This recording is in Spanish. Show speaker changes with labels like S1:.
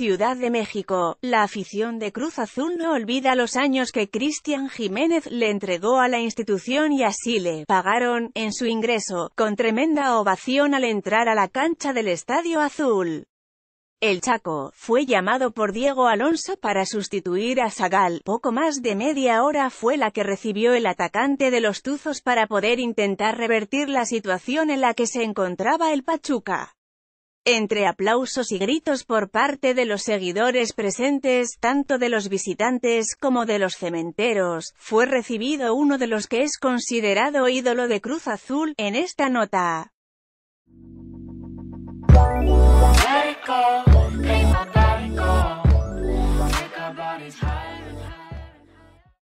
S1: Ciudad de México, la afición de Cruz Azul no olvida los años que Cristian Jiménez le entregó a la institución y así le pagaron, en su ingreso, con tremenda ovación al entrar a la cancha del Estadio Azul. El Chaco, fue llamado por Diego Alonso para sustituir a Sagal, Poco más de media hora fue la que recibió el atacante de los Tuzos para poder intentar revertir la situación en la que se encontraba el Pachuca. Entre aplausos y gritos por parte de los seguidores presentes, tanto de los visitantes como de los cementeros, fue recibido uno de los que es considerado ídolo de Cruz Azul, en esta nota.